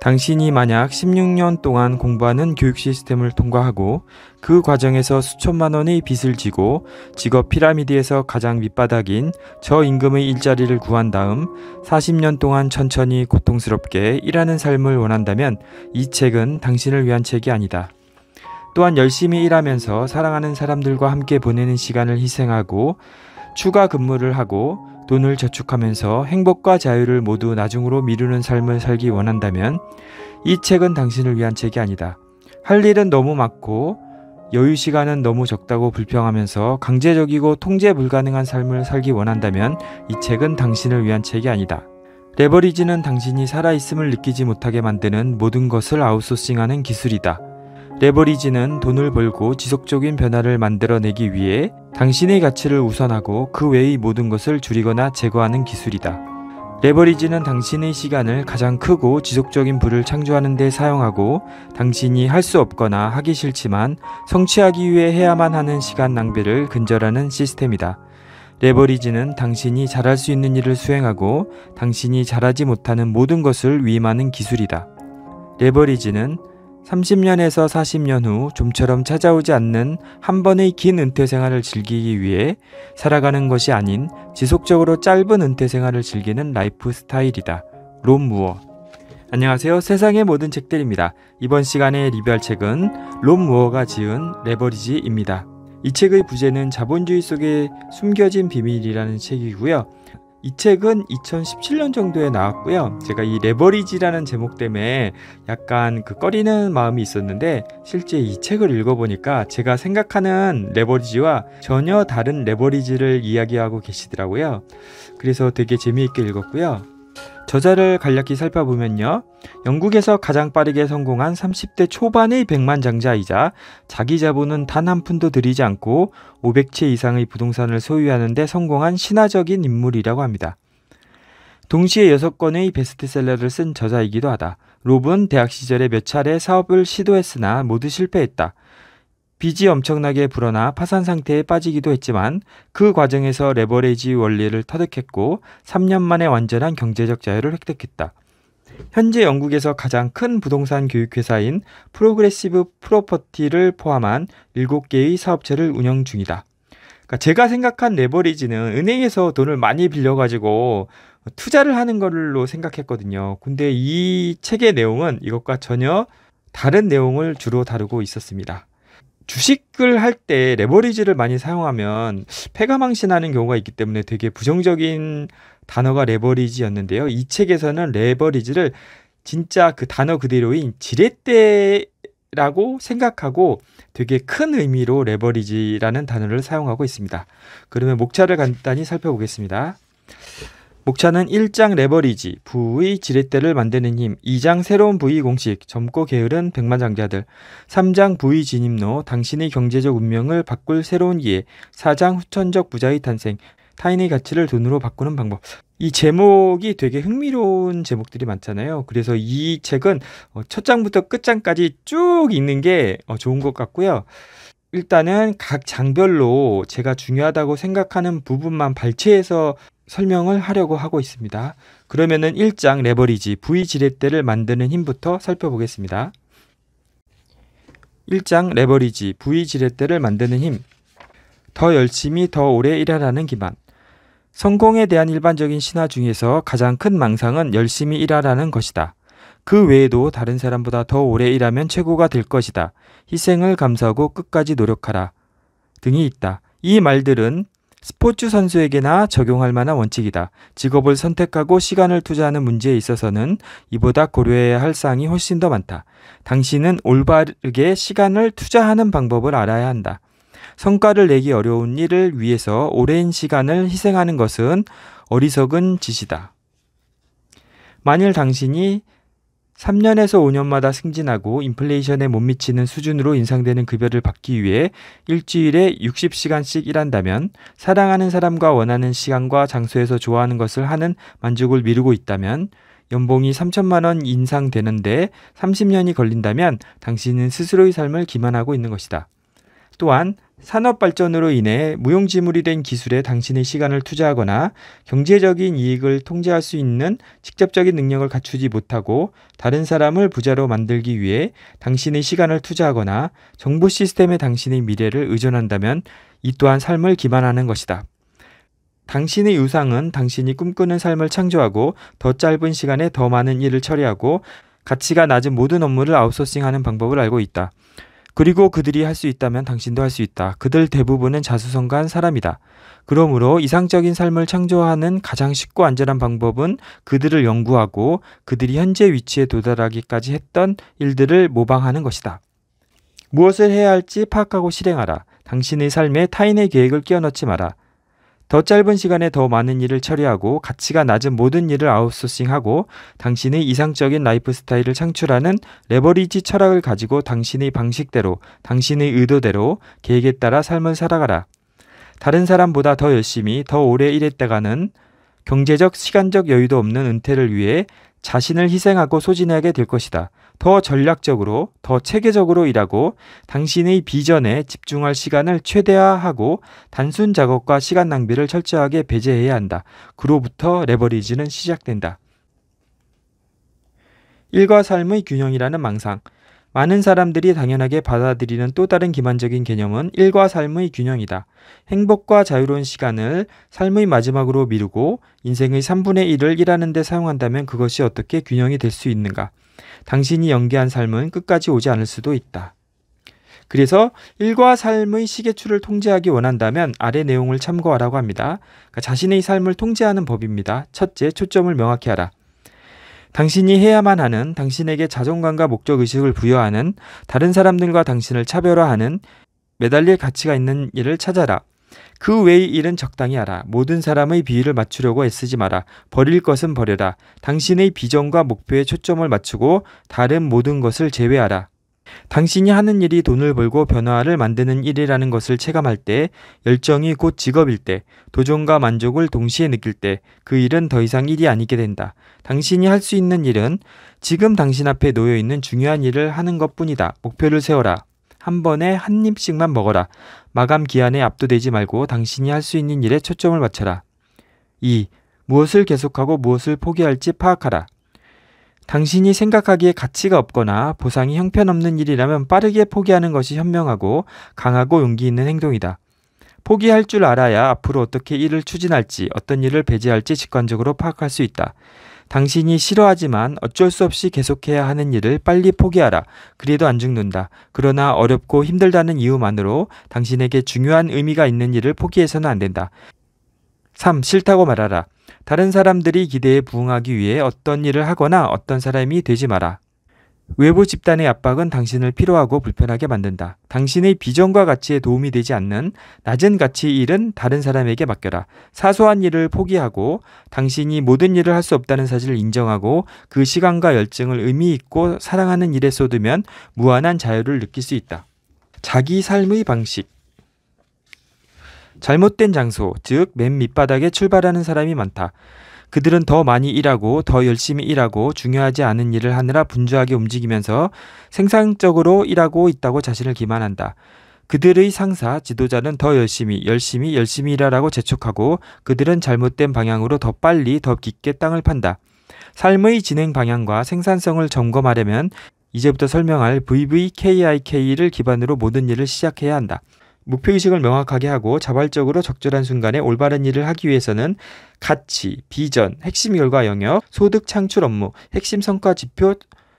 당신이 만약 16년 동안 공부하는 교육 시스템을 통과하고 그 과정에서 수천만 원의 빚을 지고 직업 피라미드에서 가장 밑바닥인 저임금의 일자리를 구한 다음 40년 동안 천천히 고통스럽게 일하는 삶을 원한다면 이 책은 당신을 위한 책이 아니다. 또한 열심히 일하면서 사랑하는 사람들과 함께 보내는 시간을 희생하고 추가 근무를 하고 돈을 저축하면서 행복과 자유를 모두 나중으로 미루는 삶을 살기 원한다면 이 책은 당신을 위한 책이 아니다. 할 일은 너무 많고 여유 시간은 너무 적다고 불평하면서 강제적이고 통제 불가능한 삶을 살기 원한다면 이 책은 당신을 위한 책이 아니다. 레버리지는 당신이 살아있음을 느끼지 못하게 만드는 모든 것을 아웃소싱하는 기술이다. 레버리지는 돈을 벌고 지속적인 변화를 만들어내기 위해 당신의 가치를 우선하고 그 외의 모든 것을 줄이거나 제거하는 기술이다. 레버리지는 당신의 시간을 가장 크고 지속적인 부를 창조하는 데 사용하고 당신이 할 수 없거나 하기 싫지만 성취하기 위해 해야만 하는 시간 낭비를 근절하는 시스템이다. 레버리지는 당신이 잘할 수 있는 일을 수행하고 당신이 잘하지 못하는 모든 것을 위임하는 기술이다. 레버리지는 30년에서 40년 후 좀처럼 찾아오지 않는 한 번의 긴 은퇴 생활을 즐기기 위해 살아가는 것이 아닌 지속적으로 짧은 은퇴 생활을 즐기는 라이프 스타일이다. 롬 무어. 안녕하세요. 세상의 모든 책들입니다. 이번 시간에 리뷰할 책은 롬 무어가 지은 레버리지입니다. 이 책의 부제는 자본주의 속에 숨겨진 비밀이라는 책이고요. 이 책은 2017년 정도에 나왔고요. 제가 이 레버리지라는 제목 때문에 약간 그 꺼리는 마음이 있었는데 실제 이 책을 읽어보니까 제가 생각하는 레버리지와 전혀 다른 레버리지를 이야기하고 계시더라고요. 그래서 되게 재미있게 읽었고요. 저자를 간략히 살펴보면요. 영국에서 가장 빠르게 성공한 30대 초반의 백만장자이자 자기 자본은 단 한 푼도 들이지 않고 500채 이상의 부동산을 소유하는데 성공한 신화적인 인물이라고 합니다. 동시에 6권의 베스트셀러를 쓴 저자이기도 하다. 롭은 대학 시절에 몇 차례 사업을 시도했으나 모두 실패했다. 빚이 엄청나게 불어나 파산 상태에 빠지기도 했지만 그 과정에서 레버리지 원리를 터득했고 3년 만에 완전한 경제적 자유를 획득했다. 현재 영국에서 가장 큰 부동산 교육회사인 프로그레시브 프로퍼티를 포함한 7개의 사업체를 운영 중이다. 그러니까 제가 생각한 레버리지는 은행에서 돈을 많이 빌려가지고 투자를 하는 걸로 생각했거든요. 근데 이 책의 내용은 이것과 전혀 다른 내용을 주로 다루고 있었습니다. 주식을 할 때 레버리지를 많이 사용하면 폐가망신하는 경우가 있기 때문에 되게 부정적인 단어가 레버리지였는데요. 이 책에서는 레버리지를 진짜 그 단어 그대로인 지렛대라고 생각하고 되게 큰 의미로 레버리지라는 단어를 사용하고 있습니다. 그러면 목차를 간단히 살펴보겠습니다. 목차는 1장 레버리지, 부의 지렛대를 만드는 힘, 2장 새로운 부의 공식, 젊고 게으른 백만장자들, 3장 부의 진입로, 당신의 경제적 운명을 바꿀 새로운 기회, 4장 후천적 부자의 탄생, 타인의 가치를 돈으로 바꾸는 방법. 이 제목이 되게 흥미로운 제목들이 많잖아요. 그래서 이 책은 어, 첫 장부터 끝장까지 쭉 읽는 게 어, 좋은 것 같고요. 일단은 각 장별로 제가 중요하다고 생각하는 부분만 발췌해서 설명을 하려고 하고 있습니다. 그러면은 1장 레버리지 V 지렛대를 만드는 힘부터 살펴보겠습니다. 1장 레버리지 V 지렛대를 만드는 힘. 더 열심히 더 오래 일하라는 기반. 성공에 대한 일반적인 신화 중에서 가장 큰 망상은 열심히 일하라는 것이다. 그 외에도 다른 사람보다 더 오래 일하면 최고가 될 것이다. 희생을 감수하고 끝까지 노력하라. 등이 있다. 이 말들은 스포츠 선수에게나 적용할 만한 원칙이다. 직업을 선택하고 시간을 투자하는 문제에 있어서는 이보다 고려해야 할 사항이 훨씬 더 많다. 당신은 올바르게 시간을 투자하는 방법을 알아야 한다. 성과를 내기 어려운 일을 위해서 오랜 시간을 희생하는 것은 어리석은 짓이다. 만일 당신이 3년에서 5년마다 승진하고 인플레이션에 못 미치는 수준으로 인상되는 급여를 받기 위해 일주일에 60시간씩 일한다면 사랑하는 사람과 원하는 시간과 장소에서 좋아하는 것을 하는 만족을 미루고 있다면 연봉이 3천만 원 인상되는데 30년이 걸린다면 당신은 스스로의 삶을 기만하고 있는 것이다. 또한 산업 발전으로 인해 무용지물이 된 기술에 당신의 시간을 투자하거나 경제적인 이익을 통제할 수 있는 직접적인 능력을 갖추지 못하고 다른 사람을 부자로 만들기 위해 당신의 시간을 투자하거나 정부 시스템에 당신의 미래를 의존한다면 이 또한 삶을 기반하는 것이다. 당신의 유상은 당신이 꿈꾸는 삶을 창조하고 더 짧은 시간에 더 많은 일을 처리하고 가치가 낮은 모든 업무를 아웃소싱하는 방법을 알고 있다. 그리고 그들이 할 수 있다면 당신도 할 수 있다. 그들 대부분은 자수성가한 사람이다. 그러므로 이상적인 삶을 창조하는 가장 쉽고 안전한 방법은 그들을 연구하고 그들이 현재 위치에 도달하기까지 했던 일들을 모방하는 것이다. 무엇을 해야 할지 파악하고 실행하라. 당신의 삶에 타인의 계획을 끼워넣지 마라. 더 짧은 시간에 더 많은 일을 처리하고 가치가 낮은 모든 일을 아웃소싱하고 당신의 이상적인 라이프 스타일을 창출하는 레버리지 철학을 가지고 당신의 방식대로, 당신의 의도대로 계획에 따라 삶을 살아가라. 다른 사람보다 더 열심히, 더 오래 일했다가는 경제적, 시간적 여유도 없는 은퇴를 위해 자신을 희생하고 소진하게 될 것이다. 더 전략적으로, 더 체계적으로 일하고 당신의 비전에 집중할 시간을 최대화하고 단순 작업과 시간 낭비를 철저하게 배제해야 한다. 그로부터 레버리지는 시작된다. 일과 삶의 균형이라는 망상. 많은 사람들이 당연하게 받아들이는 또 다른 기만적인 개념은 일과 삶의 균형이다. 행복과 자유로운 시간을 삶의 마지막으로 미루고 인생의 3분의 1을 일하는 데 사용한다면 그것이 어떻게 균형이 될 수 있는가? 당신이 연기한 삶은 끝까지 오지 않을 수도 있다. 그래서 일과 삶의 시계추를 통제하기 원한다면 아래 내용을 참고하라고 합니다. 그러니까 자신의 삶을 통제하는 법입니다. 첫째, 초점을 명확히 하라. 당신이 해야만 하는 당신에게 자존감과 목적의식을 부여하는 다른 사람들과 당신을 차별화하는 매달릴 가치가 있는 일을 찾아라. 그 외의 일은 적당히 하라. 모든 사람의 비위를 맞추려고 애쓰지 마라. 버릴 것은 버려라. 당신의 비전과 목표에 초점을 맞추고 다른 모든 것을 제외하라. 당신이 하는 일이 돈을 벌고 변화를 만드는 일이라는 것을 체감할 때, 열정이 곧 직업일 때, 도전과 만족을 동시에 느낄 때, 그 일은 더 이상 일이 아니게 된다. 당신이 할 수 있는 일은 지금 당신 앞에 놓여 있는 중요한 일을 하는 것 뿐이다. 목표를 세워라. 한 번에 한 입씩만 먹어라. 마감 기한에 압도되지 말고 당신이 할 수 있는 일에 초점을 맞춰라. 2. 무엇을 계속하고 무엇을 포기할지 파악하라. 당신이 생각하기에 가치가 없거나 보상이 형편없는 일이라면 빠르게 포기하는 것이 현명하고 강하고 용기 있는 행동이다. 포기할 줄 알아야 앞으로 어떻게 일을 추진할지 어떤 일을 배제할지 직관적으로 파악할 수 있다. 당신이 싫어하지만 어쩔 수 없이 계속해야 하는 일을 빨리 포기하라. 그래도 안 죽는다. 그러나 어렵고 힘들다는 이유만으로 당신에게 중요한 의미가 있는 일을 포기해서는 안 된다. 3. 싫다고 말하라. 다른 사람들이 기대에 부응하기 위해 어떤 일을 하거나 어떤 사람이 되지 마라. 외부 집단의 압박은 당신을 필요하고 불편하게 만든다. 당신의 비전과 가치에 도움이 되지 않는 낮은 가치 일은 다른 사람에게 맡겨라. 사소한 일을 포기하고 당신이 모든 일을 할 수 없다는 사실을 인정하고 그 시간과 열정을 의미 있고 사랑하는 일에 쏟으면 무한한 자유를 느낄 수 있다. 자기 삶의 방식. 잘못된 장소, 즉 맨 밑바닥에 출발하는 사람이 많다. 그들은 더 많이 일하고 더 열심히 일하고 중요하지 않은 일을 하느라 분주하게 움직이면서 생산적으로 일하고 있다고 자신을 기만한다. 그들의 상사, 지도자는 더 열심히, 열심히, 열심히 일하라고 재촉하고 그들은 잘못된 방향으로 더 빨리, 더 깊게 땅을 판다. 삶의 진행 방향과 생산성을 점검하려면 이제부터 설명할 VVKIK를 기반으로 모든 일을 시작해야 한다. 목표의식을 명확하게 하고 자발적으로 적절한 순간에 올바른 일을 하기 위해서는 가치, 비전, 핵심 결과 영역, 소득 창출 업무, 핵심 성과 지표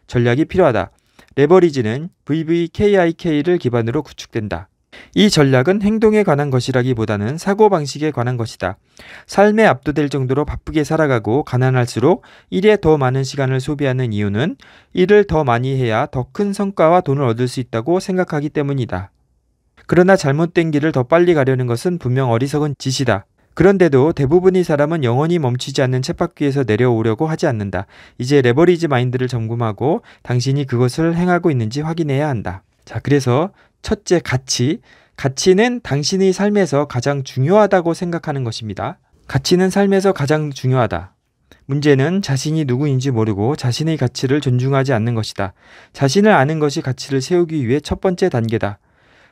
전략이 필요하다. 레버리지는 VVKIK를 기반으로 구축된다. 이 전략은 행동에 관한 것이라기보다는 사고방식에 관한 것이다. 삶에 압도될 정도로 바쁘게 살아가고 가난할수록 일에 더 많은 시간을 소비하는 이유는 일을 더 많이 해야 더 큰 성과와 돈을 얻을 수 있다고 생각하기 때문이다. 그러나 잘못된 길을 더 빨리 가려는 것은 분명 어리석은 짓이다. 그런데도 대부분의 사람은 영원히 멈추지 않는 쳇바퀴에서 내려오려고 하지 않는다. 이제 레버리지 마인드를 점검하고 당신이 그것을 행하고 있는지 확인해야 한다. 자, 그래서 첫째 가치. 가치는 당신의 삶에서 가장 중요하다고 생각하는 것입니다. 가치는 삶에서 가장 중요하다. 문제는 자신이 누구인지 모르고 자신의 가치를 존중하지 않는 것이다. 자신을 아는 것이 가치를 세우기 위해 첫 번째 단계다.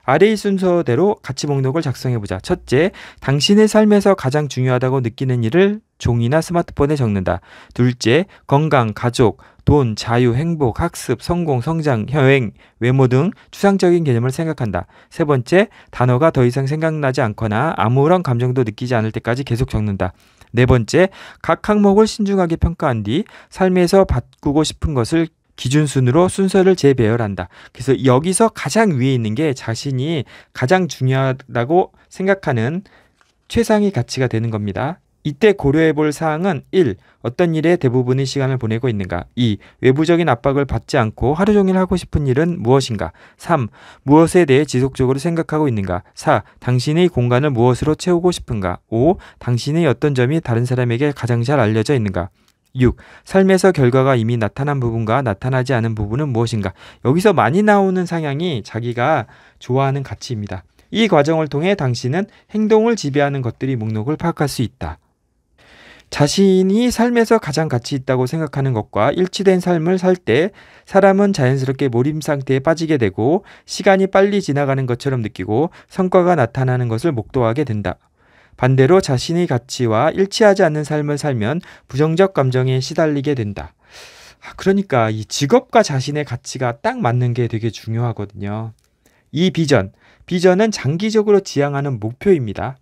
아래의 순서대로 가치 목록을 작성해보자. 첫째, 당신의 삶에서 가장 중요하다고 느끼는 일을 종이나 스마트폰에 적는다. 둘째, 건강, 가족, 돈, 자유, 행복, 학습, 성공, 성장, 여행, 외모 등 추상적인 개념을 생각한다. 세 번째, 단어가 더 이상 생각나지 않거나 아무런 감정도 느끼지 않을 때까지 계속 적는다. 네 번째, 각 항목을 신중하게 평가한 뒤 삶에서 바꾸고 싶은 것을 기준순으로 순서를 재배열한다. 그래서 여기서 가장 위에 있는 게 자신이 가장 중요하다고 생각하는 최상의 가치가 되는 겁니다. 이때 고려해 볼 사항은 1. 어떤 일에 대부분의 시간을 보내고 있는가? 2. 외부적인 압박을 받지 않고 하루 종일 하고 싶은 일은 무엇인가? 3. 무엇에 대해 지속적으로 생각하고 있는가? 4. 당신의 공간을 무엇으로 채우고 싶은가? 5. 당신의 어떤 점이 다른 사람에게 가장 잘 알려져 있는가? 6. 삶에서 결과가 이미 나타난 부분과 나타나지 않은 부분은 무엇인가? 여기서 많이 나오는 상향이 자기가 좋아하는 가치입니다. 이 과정을 통해 당신은 행동을 지배하는 것들이 목록을 파악할 수 있다. 자신이 삶에서 가장 가치 있다고 생각하는 것과 일치된 삶을 살 때 사람은 자연스럽게 몰입 상태에 빠지게 되고 시간이 빨리 지나가는 것처럼 느끼고 성과가 나타나는 것을 목도하게 된다. 반대로 자신의 가치와 일치하지 않는 삶을 살면 부정적 감정에 시달리게 된다. 아, 그러니까 이 직업과 자신의 가치가 딱 맞는 게 되게 중요하거든요. 이 비전, 비전은 장기적으로 지향하는 목표입니다.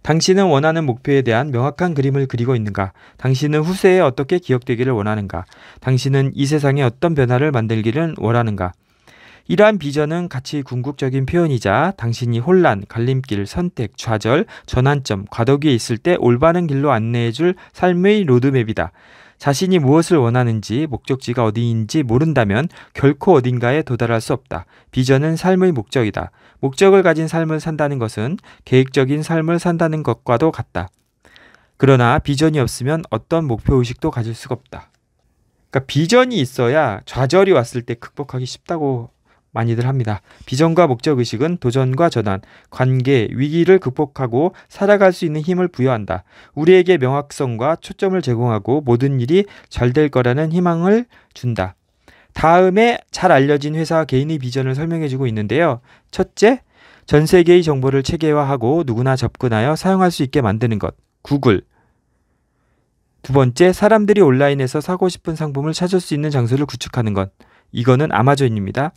당신은 원하는 목표에 대한 명확한 그림을 그리고 있는가? 당신은 후세에 어떻게 기억되기를 원하는가? 당신은 이 세상에 어떤 변화를 만들기를 원하는가? 이러한 비전은 같이 궁극적인 표현이자 당신이 혼란, 갈림길, 선택, 좌절, 전환점, 과도기에 있을 때 올바른 길로 안내해줄 삶의 로드맵이다. 자신이 무엇을 원하는지 목적지가 어디인지 모른다면 결코 어딘가에 도달할 수 없다. 비전은 삶의 목적이다. 목적을 가진 삶을 산다는 것은 계획적인 삶을 산다는 것과도 같다. 그러나 비전이 없으면 어떤 목표 의식도 가질 수가 없다. 그러니까 비전이 있어야 좌절이 왔을 때 극복하기 쉽다고 많이들 합니다. 비전과 목적 의식은 도전과 전환, 관계, 위기를 극복하고 살아갈 수 있는 힘을 부여한다. 우리에게 명확성과 초점을 제공하고 모든 일이 잘 될 거라는 희망을 준다. 다음에 잘 알려진 회사 개인의 비전을 설명해 주고 있는데요. 첫째, 전 세계의 정보를 체계화하고 누구나 접근하여 사용할 수 있게 만드는 것. 구글. 두 번째, 사람들이 온라인에서 사고 싶은 상품을 찾을 수 있는 장소를 구축하는 것. 이거는 아마존입니다.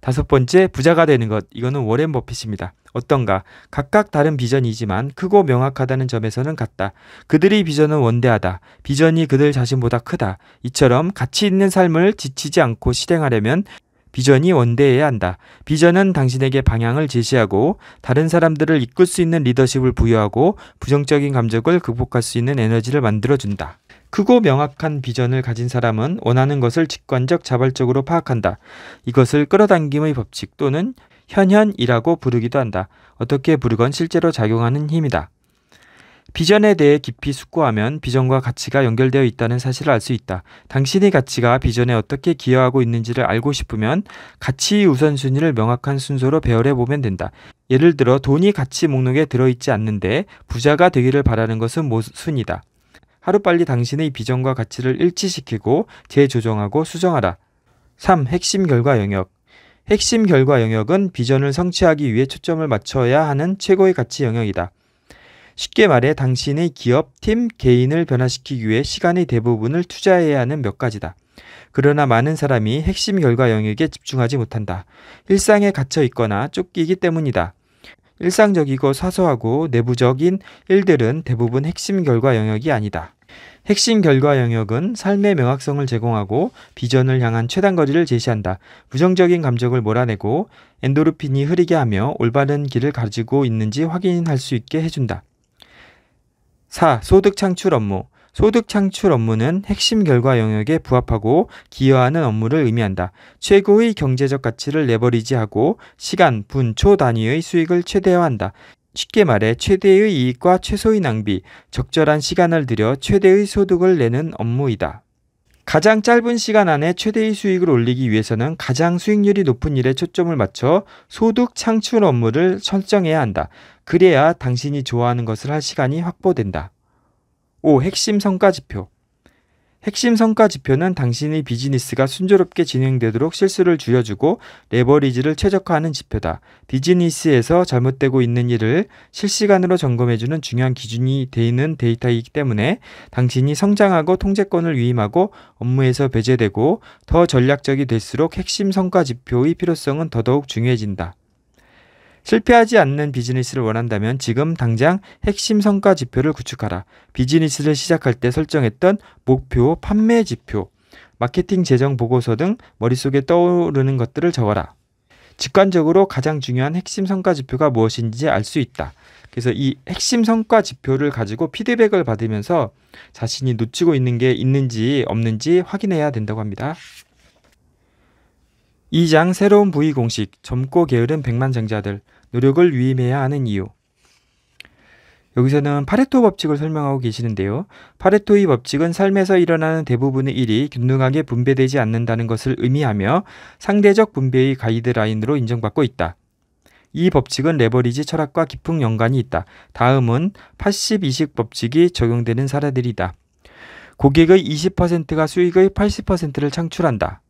다섯 번째 부자가 되는 것 이거는 워렌 버핏입니다. 어떤가 각각 다른 비전이지만 크고 명확하다는 점에서는 같다. 그들의 비전은 원대하다. 비전이 그들 자신보다 크다. 이처럼 가치 있는 삶을 지치지 않고 실행하려면 비전이 원대해야 한다. 비전은 당신에게 방향을 제시하고 다른 사람들을 이끌 수 있는 리더십을 부여하고 부정적인 감정을 극복할 수 있는 에너지를 만들어준다. 크고 명확한 비전을 가진 사람은 원하는 것을 직관적 자발적으로 파악한다. 이것을 끌어당김의 법칙 또는 현현이라고 부르기도 한다. 어떻게 부르건 실제로 작용하는 힘이다. 비전에 대해 깊이 숙고하면 비전과 가치가 연결되어 있다는 사실을 알 수 있다. 당신의 가치가 비전에 어떻게 기여하고 있는지를 알고 싶으면 가치 우선순위를 명확한 순서로 배열해 보면 된다. 예를 들어 돈이 가치 목록에 들어있지 않는데 부자가 되기를 바라는 것은 모순이다. 하루빨리 당신의 비전과 가치를 일치시키고 재조정하고 수정하라. 3. 핵심 결과 영역. 핵심 결과 영역은 비전을 성취하기 위해 초점을 맞춰야 하는 최고의 가치 영역이다. 쉽게 말해 당신의 기업, 팀, 개인을 변화시키기 위해 시간의 대부분을 투자해야 하는 몇 가지다. 그러나 많은 사람이 핵심 결과 영역에 집중하지 못한다. 일상에 갇혀 있거나 쫓기기 때문이다. 일상적이고 사소하고 내부적인 일들은 대부분 핵심 결과 영역이 아니다. 핵심 결과 영역은 삶의 명확성을 제공하고 비전을 향한 최단거리를 제시한다. 부정적인 감정을 몰아내고 엔도르핀이 흐리게 하며 올바른 길을 가지고 있는지 확인할 수 있게 해준다. 4. 소득 창출 업무. 소득 창출 업무는 핵심 결과 영역에 부합하고 기여하는 업무를 의미한다. 최고의 경제적 가치를 레버리지하고 시간, 분, 초 단위의 수익을 최대화한다. 쉽게 말해 최대의 이익과 최소의 낭비, 적절한 시간을 들여 최대의 소득을 내는 업무이다. 가장 짧은 시간 안에 최대의 수익을 올리기 위해서는 가장 수익률이 높은 일에 초점을 맞춰 소득 창출 업무를 설정해야 한다. 그래야 당신이 좋아하는 것을 할 시간이 확보된다. 5. 핵심 성과 지표. 핵심 성과 지표는 당신의 비즈니스가 순조롭게 진행되도록 실수를 줄여주고 레버리지를 최적화하는 지표다. 비즈니스에서 잘못되고 있는 일을 실시간으로 점검해주는 중요한 기준이 되는 데이터이기 때문에 당신이 성장하고 통제권을 위임하고 업무에서 배제되고 더 전략적이 될수록 핵심 성과 지표의 필요성은 더더욱 중요해진다. 실패하지 않는 비즈니스를 원한다면 지금 당장 핵심 성과 지표를 구축하라. 비즈니스를 시작할 때 설정했던 목표, 판매 지표, 마케팅 재정 보고서 등 머릿속에 떠오르는 것들을 적어라. 직관적으로 가장 중요한 핵심 성과 지표가 무엇인지 알 수 있다. 그래서 이 핵심 성과 지표를 가지고 피드백을 받으면서 자신이 놓치고 있는 게 있는지 없는지 확인해야 된다고 합니다. 이장 새로운 부위 공식 젊고 게으른 백만장자들 노력을 위임해야 하는 이유 여기서는 파레토 법칙을 설명하고 계시는데요. 파레토의 법칙은 삶에서 일어나는 대부분의 일이 균등하게 분배되지 않는다는 것을 의미하며 상대적 분배의 가이드라인으로 인정받고 있다. 이 법칙은 레버리지 철학과 깊은 연관이 있다. 다음은 80-20 법칙이 적용되는 사례들이다. 고객의 20%가 수익의 80%를 창출한다.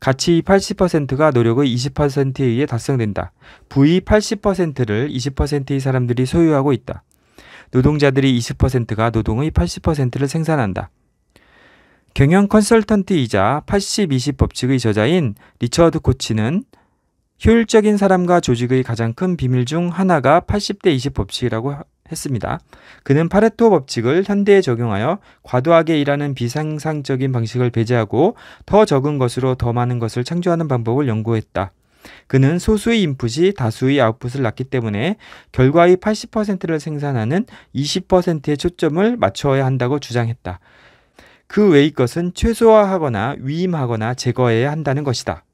가치 80%가 노력의 20%에 의해 달성된다. 부의 80%를 20%의 사람들이 소유하고 있다. 노동자들이 20%가 노동의 80%를 생산한다. 경영 컨설턴트이자 80-20 법칙의 저자인 리처드 코치는 효율적인 사람과 조직의 가장 큰 비밀 중 하나가 80대 20 법칙이라고 했습니다. 그는 파레토 법칙을 현대에 적용하여 과도하게 일하는 비상상적인 방식을 배제하고 더 적은 것으로 더 많은 것을 창조하는 방법을 연구했다. 그는 소수의 인풋이 다수의 아웃풋을 낳기 때문에 결과의 80%를 생산하는 20%의 초점을 맞춰야 한다고 주장했다. 그 외의 것은 최소화하거나 위임하거나 제거해야 한다는 것이다.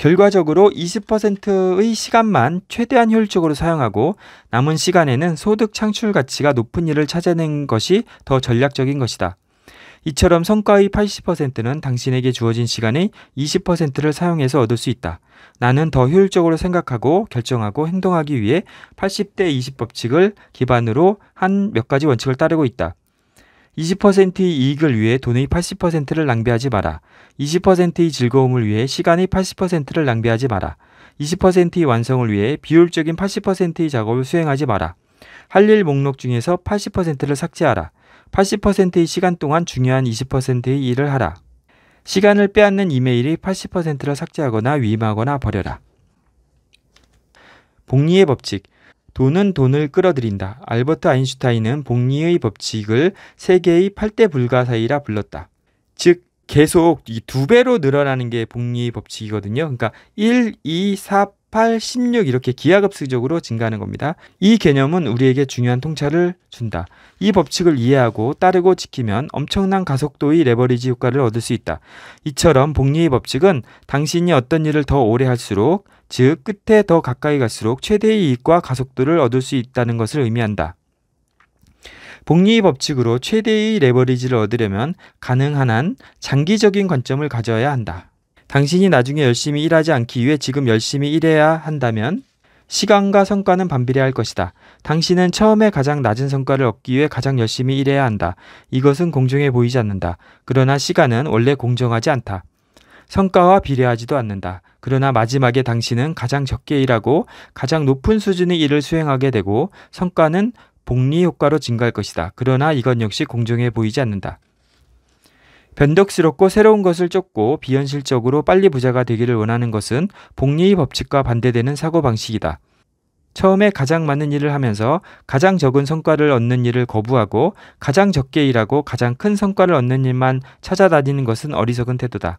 결과적으로 20%의 시간만 최대한 효율적으로 사용하고 남은 시간에는 소득 창출 가치가 높은 일을 찾아낸 것이 더 전략적인 것이다. 이처럼 성과의 80%는 당신에게 주어진 시간의 20%를 사용해서 얻을 수 있다. 나는 더 효율적으로 생각하고 결정하고 행동하기 위해 80대 20 법칙을 기반으로 한 몇 가지 원칙을 따르고 있다. 20%의 이익을 위해 돈의 80%를 낭비하지 마라. 20%의 즐거움을 위해 시간의 80%를 낭비하지 마라. 20%의 완성을 위해 비효율적인 80%의 작업을 수행하지 마라. 할 일 목록 중에서 80%를 삭제하라. 80%의 시간 동안 중요한 20%의 일을 하라. 시간을 빼앗는 이메일의 80%를 삭제하거나 위임하거나 버려라. 복리의 법칙 돈은 돈을 끌어들인다. 알버트 아인슈타인은 복리의 법칙을 세계의 8대 불가사의라 불렀다. 즉 계속 이 두 배로 늘어나는 게 복리의 법칙이거든요. 그러니까 1, 2, 4, 8, 16 이렇게 기하급수적으로 증가하는 겁니다. 이 개념은 우리에게 중요한 통찰을 준다. 이 법칙을 이해하고 따르고 지키면 엄청난 가속도의 레버리지 효과를 얻을 수 있다. 이처럼 복리의 법칙은 당신이 어떤 일을 더 오래 할수록 즉 끝에 더 가까이 갈수록 최대의 이익과 가속도를 얻을 수 있다는 것을 의미한다. 복리의 법칙으로 최대의 레버리지를 얻으려면 가능한 한 장기적인 관점을 가져야 한다. 당신이 나중에 열심히 일하지 않기 위해 지금 열심히 일해야 한다면 시간과 성과는 반비례할 것이다. 당신은 처음에 가장 낮은 성과를 얻기 위해 가장 열심히 일해야 한다. 이것은 공정해 보이지 않는다. 그러나 시간은 원래 공정하지 않다. 성과와 비례하지도 않는다. 그러나 마지막에 당신은 가장 적게 일하고 가장 높은 수준의 일을 수행하게 되고 성과는 복리 효과로 증가할 것이다. 그러나 이건 역시 공정해 보이지 않는다. 변덕스럽고 새로운 것을 쫓고 비현실적으로 빨리 부자가 되기를 원하는 것은 복리의 법칙과 반대되는 사고방식이다. 처음에 가장 많은 일을 하면서 가장 적은 성과를 얻는 일을 거부하고 가장 적게 일하고 가장 큰 성과를 얻는 일만 찾아다니는 것은 어리석은 태도다.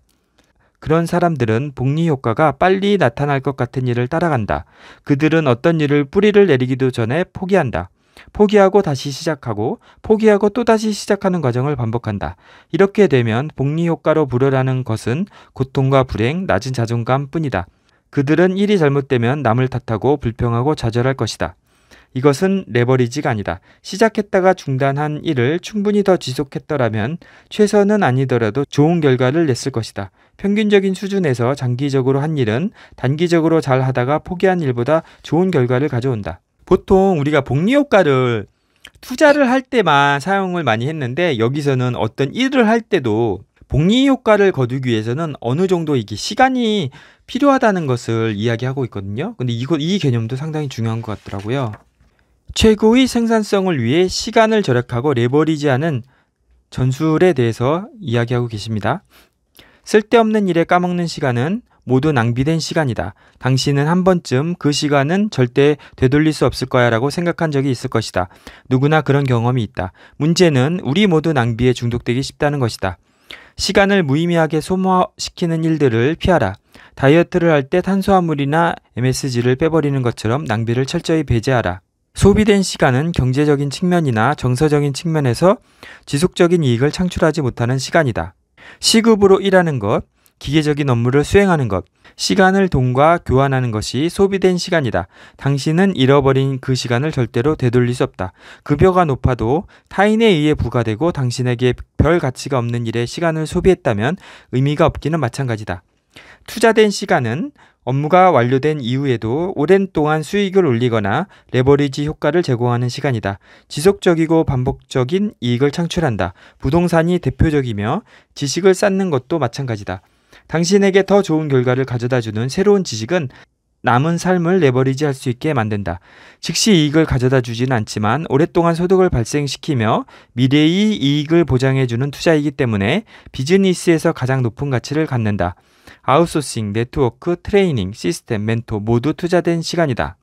그런 사람들은 복리 효과가 빨리 나타날 것 같은 일을 따라간다. 그들은 어떤 일을 뿌리를 내리기도 전에 포기한다. 포기하고 다시 시작하고 포기하고 또 다시 시작하는 과정을 반복한다. 이렇게 되면 복리 효과로 부르라는 것은 고통과 불행, 낮은 자존감뿐이다. 그들은 일이 잘못되면 남을 탓하고 불평하고 좌절할 것이다. 이것은 레버리지가 아니다. 시작했다가 중단한 일을 충분히 더 지속했더라면 최선은 아니더라도 좋은 결과를 냈을 것이다. 평균적인 수준에서 장기적으로 한 일은 단기적으로 잘 하다가 포기한 일보다 좋은 결과를 가져온다. 보통 우리가 복리 효과를 투자를 할 때만 사용을 많이 했는데 여기서는 어떤 일을 할 때도 복리 효과를 거두기 위해서는 어느 정도 이게 시간이 필요하다는 것을 이야기하고 있거든요. 근데 이거 이 개념도 상당히 중요한 것 같더라고요. 최고의 생산성을 위해 시간을 절약하고 레버리지하는 전술에 대해서 이야기하고 계십니다. 쓸데없는 일에 까먹는 시간은 모두 낭비된 시간이다. 당신은 한 번쯤 그 시간은 절대 되돌릴 수 없을 거야 라고 생각한 적이 있을 것이다. 누구나 그런 경험이 있다. 문제는 우리 모두 낭비에 중독되기 쉽다는 것이다. 시간을 무의미하게 소모시키는 일들을 피하라. 다이어트를 할 때 탄수화물이나 MSG를 빼버리는 것처럼 낭비를 철저히 배제하라. 소비된 시간은 경제적인 측면이나 정서적인 측면에서 지속적인 이익을 창출하지 못하는 시간이다. 시급으로 일하는 것, 기계적인 업무를 수행하는 것, 시간을 돈과 교환하는 것이 소비된 시간이다. 당신은 잃어버린 그 시간을 절대로 되돌릴 수 없다. 급여가 높아도 타인에 의해 부과되고 당신에게 별 가치가 없는 일에 시간을 소비했다면 의미가 없기는 마찬가지다. 투자된 시간은 업무가 완료된 이후에도 오랜 동안 수익을 올리거나 레버리지 효과를 제공하는 시간이다. 지속적이고 반복적인 이익을 창출한다. 부동산이 대표적이며 지식을 쌓는 것도 마찬가지다. 당신에게 더 좋은 결과를 가져다 주는 새로운 지식은 남은 삶을 레버리지 할 수 있게 만든다. 즉시 이익을 가져다 주지는 않지만 오랫동안 소득을 발생시키며 미래의 이익을 보장해주는 투자이기 때문에 비즈니스에서 가장 높은 가치를 갖는다. 아웃소싱, 네트워크, 트레이닝, 시스템, 멘토 모두 투자된 시간이다.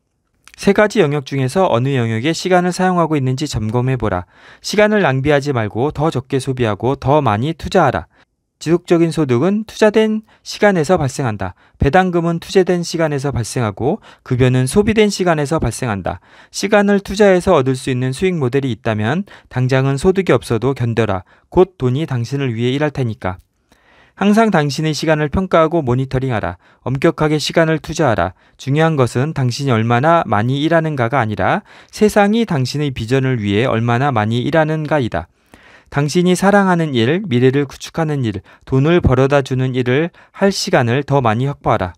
세 가지 영역 중에서 어느 영역에 시간을 사용하고 있는지 점검해보라. 시간을 낭비하지 말고 더 적게 소비하고 더 많이 투자하라. 지속적인 소득은 투자된 시간에서 발생한다. 배당금은 투자된 시간에서 발생하고 급여는 소비된 시간에서 발생한다. 시간을 투자해서 얻을 수 있는 수익 모델이 있다면 당장은 소득이 없어도 견뎌라. 곧 돈이 당신을 위해 일할 테니까. 항상 당신의 시간을 평가하고 모니터링하라. 엄격하게 시간을 투자하라. 중요한 것은 당신이 얼마나 많이 일하는가가 아니라 세상이 당신의 비전을 위해 얼마나 많이 일하는가이다. 당신이 사랑하는 일, 미래를 구축하는 일, 돈을 벌어다 주는 일을 할 시간을 더 많이 확보하라.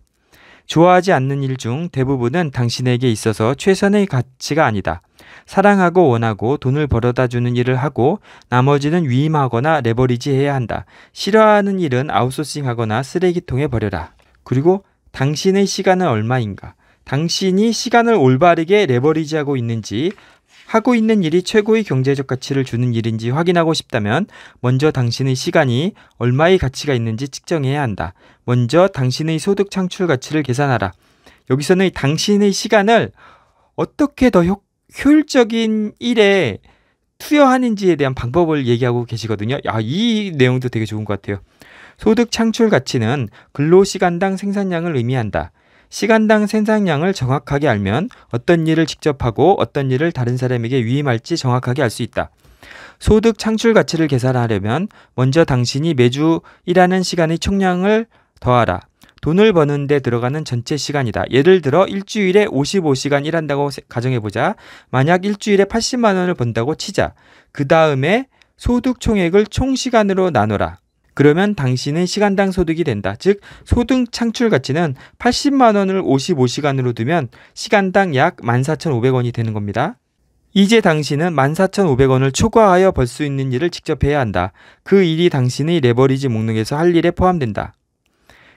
좋아하지 않는 일 중 대부분은 당신에게 있어서 최선의 가치가 아니다. 사랑하고 원하고 돈을 벌어다 주는 일을 하고 나머지는 위임하거나 레버리지해야 한다. 싫어하는 일은 아웃소싱하거나 쓰레기통에 버려라. 그리고 당신의 시간은 얼마인가? 당신이 시간을 올바르게 레버리지하고 있는지 하고 있는 일이 최고의 경제적 가치를 주는 일인지 확인하고 싶다면 먼저 당신의 시간이 얼마의 가치가 있는지 측정해야 한다. 먼저 당신의 소득 창출 가치를 계산하라. 여기서는 당신의 시간을 어떻게 더 효과 효율적인 일에 투여하는지에 대한 방법을 얘기하고 계시거든요. 야, 아, 이 내용도 되게 좋은 것 같아요. 소득 창출 가치는 근로 시간당 생산량을 의미한다. 시간당 생산량을 정확하게 알면 어떤 일을 직접 하고 어떤 일을 다른 사람에게 위임할지 정확하게 알 수 있다. 소득 창출 가치를 계산하려면 먼저 당신이 매주 일하는 시간의 총량을 더하라. 돈을 버는 데 들어가는 전체 시간이다. 예를 들어 일주일에 55시간 일한다고 가정해 보자. 만약 일주일에 80만 원을 번다고 치자. 그 다음에 소득 총액을 총 시간으로 나눠라. 그러면 당신은 시간당 소득이 된다. 즉 소득 창출 가치는 80만 원을 55시간으로 두면 시간당 약 14,500원이 되는 겁니다. 이제 당신은 14,500원을 초과하여 벌 수 있는 일을 직접 해야 한다. 그 일이 당신의 레버리지 목록에서 할 일에 포함된다.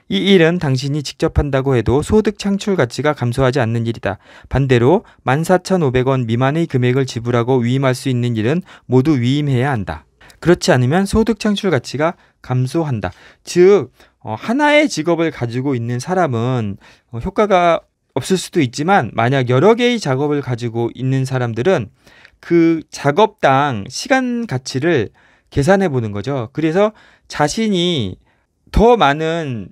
이 일은 당신이 직접 한다고 해도 소득 창출 가치가 감소하지 않는 일이다. 반대로 14,500원 미만의 금액을 지불하고 위임할 수 있는 일은 모두 위임해야 한다. 그렇지 않으면 소득 창출 가치가 감소한다. 즉, 어, 하나의 직업을 가지고 있는 사람은 어, 효과가 없을 수도 있지만 만약 여러 개의 작업을 가지고 있는 사람들은 그 작업당 시간 가치를 계산해 보는 거죠. 그래서 자신이 더 많은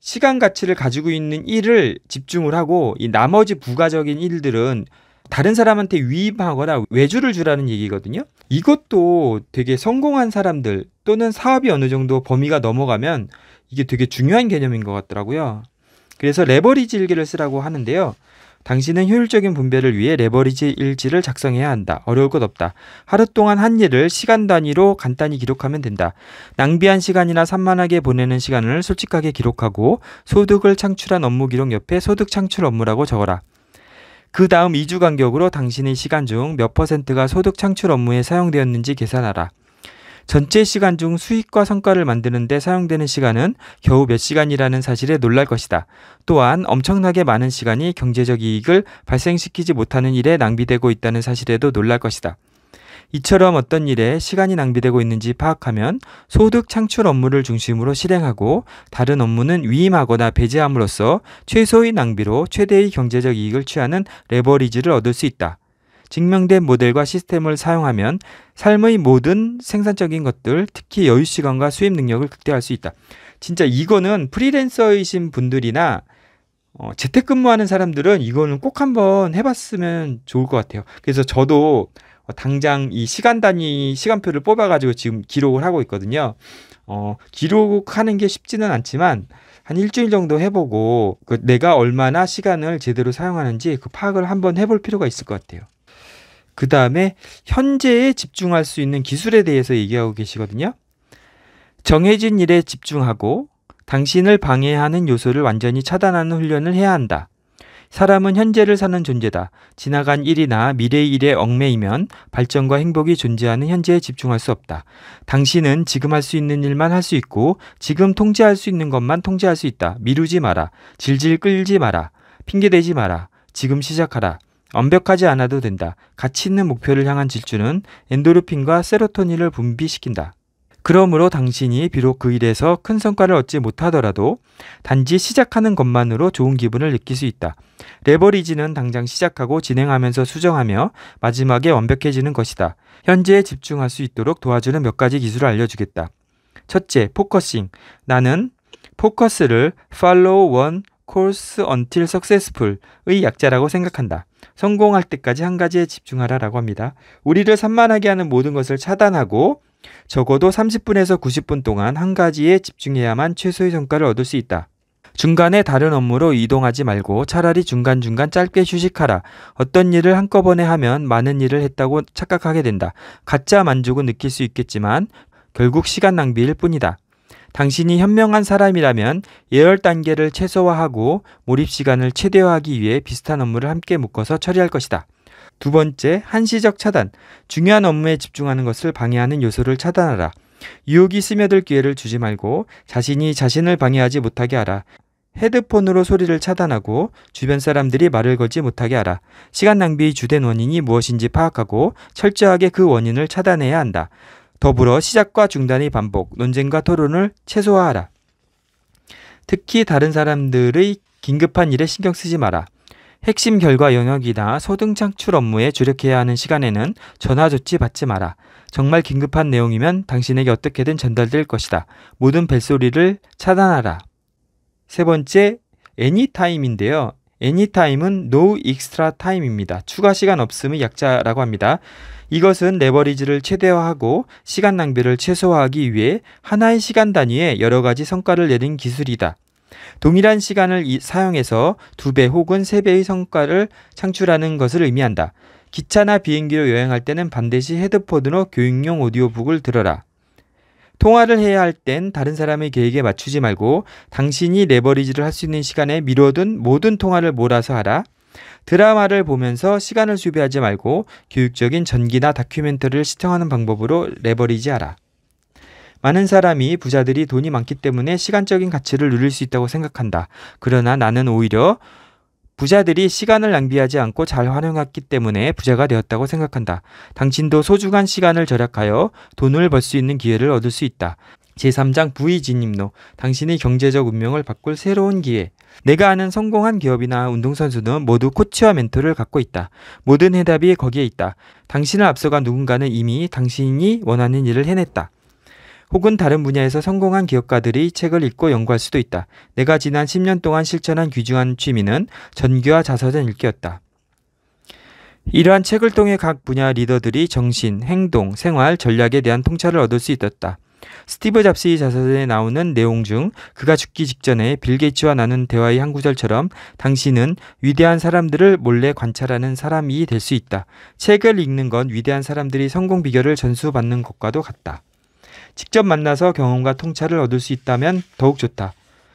시간 가치를 가지고 있는 일을 집중을 하고 이 나머지 부가적인 일들은 다른 사람한테 위임하거나 외주를 주라는 얘기거든요. 이것도 되게 성공한 사람들 또는 사업이 어느 정도 범위가 넘어가면 이게 되게 중요한 개념인 것 같더라고요. 그래서 레버리지 일기를 쓰라고 하는데요. 당신은 효율적인 분배를 위해 레버리지 일지를 작성해야 한다. 어려울 것 없다. 하루 동안 한 일을 시간 단위로 간단히 기록하면 된다. 낭비한 시간이나 산만하게 보내는 시간을 솔직하게 기록하고 소득을 창출한 업무 기록 옆에 소득 창출 업무라고 적어라. 그 다음 2주 간격으로 당신의 시간 중 몇 퍼센트가 소득 창출 업무에 사용되었는지 계산하라. 전체 시간 중 수익과 성과를 만드는데 사용되는 시간은 겨우 몇 시간이라는 사실에 놀랄 것이다. 또한 엄청나게 많은 시간이 경제적 이익을 발생시키지 못하는 일에 낭비되고 있다는 사실에도 놀랄 것이다. 이처럼 어떤 일에 시간이 낭비되고 있는지 파악하면 소득 창출 업무를 중심으로 실행하고 다른 업무는 위임하거나 배제함으로써 최소의 낭비로 최대의 경제적 이익을 취하는 레버리지를 얻을 수 있다. 증명된 모델과 시스템을 사용하면 삶의 모든 생산적인 것들, 특히 여유 시간과 수입 능력을 극대화할 수 있다. 진짜 이거는 프리랜서이신 분들이나 어, 재택근무하는 사람들은 이거는 꼭 한번 해봤으면 좋을 것 같아요. 그래서 저도 당장 이 시간 단위 시간표를 뽑아가지고 지금 기록을 하고 있거든요. 어, 기록하는 게 쉽지는 않지만 한 일주일 정도 해보고 그 내가 얼마나 시간을 제대로 사용하는지 그 파악을 한번 해볼 필요가 있을 것 같아요. 그 다음에 현재에 집중할 수 있는 기술에 대해서 얘기하고 계시거든요. 정해진 일에 집중하고 당신을 방해하는 요소를 완전히 차단하는 훈련을 해야 한다. 사람은 현재를 사는 존재다. 지나간 일이나 미래의 일에 얽매이면 발전과 행복이 존재하는 현재에 집중할 수 없다. 당신은 지금 할 수 있는 일만 할 수 있고 지금 통제할 수 있는 것만 통제할 수 있다. 미루지 마라. 질질 끌지 마라. 핑계대지 마라. 지금 시작하라. 완벽하지 않아도 된다. 가치 있는 목표를 향한 질주는 엔도르핀과 세로토닌을 분비시킨다. 그러므로 당신이 비록 그 일에서 큰 성과를 얻지 못하더라도 단지 시작하는 것만으로 좋은 기분을 느낄 수 있다. 레버리지는 당장 시작하고 진행하면서 수정하며 마지막에 완벽해지는 것이다. 현재에 집중할 수 있도록 도와주는 몇 가지 기술을 알려주겠다. 첫째, 포커싱. 나는 포커스를 follow one course until successful의 약자라고 생각한다. 성공할 때까지 한 가지에 집중하라라고 합니다. 우리를 산만하게 하는 모든 것을 차단하고 적어도 30분에서 90분 동안 한 가지에 집중해야만 최소의 성과를 얻을 수 있다. 중간에 다른 업무로 이동하지 말고 차라리 중간중간 짧게 휴식하라. 어떤 일을 한꺼번에 하면 많은 일을 했다고 착각하게 된다. 가짜 만족은 느낄 수 있겠지만 결국 시간 낭비일 뿐이다. 당신이 현명한 사람이라면 예열 단계를 최소화하고 몰입 시간을 최대화하기 위해 비슷한 업무를 함께 묶어서 처리할 것이다. 두 번째, 한시적 차단. 중요한 업무에 집중하는 것을 방해하는 요소를 차단하라. 유혹이 스며들 기회를 주지 말고 자신이 자신을 방해하지 못하게 하라. 헤드폰으로 소리를 차단하고 주변 사람들이 말을 걸지 못하게 하라. 시간 낭비의 주된 원인이 무엇인지 파악하고 철저하게 그 원인을 차단해야 한다. 더불어 시작과 중단이 반복, 논쟁과 토론을 최소화하라. 특히 다른 사람들의 긴급한 일에 신경 쓰지 마라. 핵심 결과 영역이나 소등 창출 업무에 주력해야 하는 시간에는 전화 조치 받지 마라. 정말 긴급한 내용이면 당신에게 어떻게든 전달될 것이다. 모든 벨소리를 차단하라. 세 번째, 애니타임인데요. anytime은 no extra time입니다. 추가 시간 없음의 약자라고 합니다. 이것은 레버리지를 최대화하고 시간 낭비를 최소화하기 위해 하나의 시간 단위에 여러 가지 성과를 내린 기술이다. 동일한 시간을 사용해서 두 배 혹은 세 배의 성과를 창출하는 것을 의미한다. 기차나 비행기로 여행할 때는 반드시 헤드폰으로 교육용 오디오북을 들어라. 통화를 해야 할 땐 다른 사람의 계획에 맞추지 말고 당신이 레버리지를 할 수 있는 시간에 미뤄둔 모든 통화를 몰아서 하라. 드라마를 보면서 시간을 수비하지 말고 교육적인 전기나 다큐멘터리를 시청하는 방법으로 레버리지하라. 많은 사람이 부자들이 돈이 많기 때문에 시간적인 가치를 누릴 수 있다고 생각한다. 그러나 나는 오히려 부자들이 시간을 낭비하지 않고 잘 활용했기 때문에 부자가 되었다고 생각한다. 당신도 소중한 시간을 절약하여 돈을 벌 수 있는 기회를 얻을 수 있다. 제3장 부의진입로 당신의 경제적 운명을 바꿀 새로운 기회. 내가 아는 성공한 기업이나 운동선수는 모두 코치와 멘토를 갖고 있다. 모든 해답이 거기에 있다. 당신을 앞서간 누군가는 이미 당신이 원하는 일을 해냈다. 혹은 다른 분야에서 성공한 기업가들이 책을 읽고 연구할 수도 있다. 내가 지난 10년 동안 실천한 귀중한 취미는 전기와 자서전 읽기였다. 이러한 책을 통해 각 분야 리더들이 정신, 행동, 생활, 전략에 대한 통찰을 얻을 수 있었다. 스티브 잡스의 자서전에 나오는 내용 중 그가 죽기 직전에 빌 게이츠와 나눈 대화의 한 구절처럼 당신은 위대한 사람들을 몰래 관찰하는 사람이 될 수 있다. 책을 읽는 건 위대한 사람들이 성공 비결을 전수받는 것과도 같다. 직접 만나서 경험과 통찰을 얻을 수 있다면 더욱 좋다.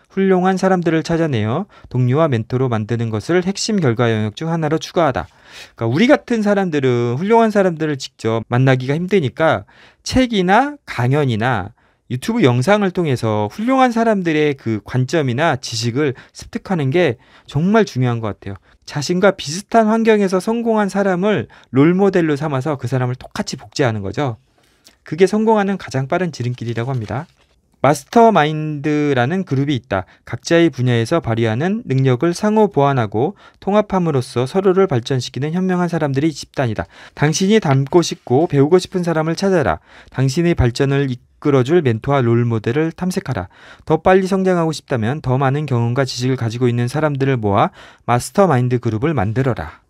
훌륭한 사람들을 찾아내어 동료와 멘토로 만드는 것을 핵심 결과 영역 중 하나로 추가하다. 그러니까 우리 같은 사람들은 훌륭한 사람들을 직접 만나기가 힘드니까 책이나 강연이나 유튜브 영상을 통해서 훌륭한 사람들의 그 관점이나 지식을 습득하는 게 정말 중요한 것 같아요. 자신과 비슷한 환경에서 성공한 사람을 롤모델로 삼아서 그 사람을 똑같이 복제하는 거죠. 그게 성공하는 가장 빠른 지름길이라고 합니다. 마스터마인드라는 그룹이 있다. 각자의 분야에서 발휘하는 능력을 상호 보완하고 통합함으로써 서로를 발전시키는 현명한 사람들이 집단이다. 당신이 닮고 싶고 배우고 싶은 사람을 찾아라. 당신의 발전을 이끌어줄 멘토와 롤모델을 탐색하라. 더 빨리 성장하고 싶다면 더 많은 경험과 지식을 가지고 있는 사람들을 모아 마스터마인드 그룹을 만들어라.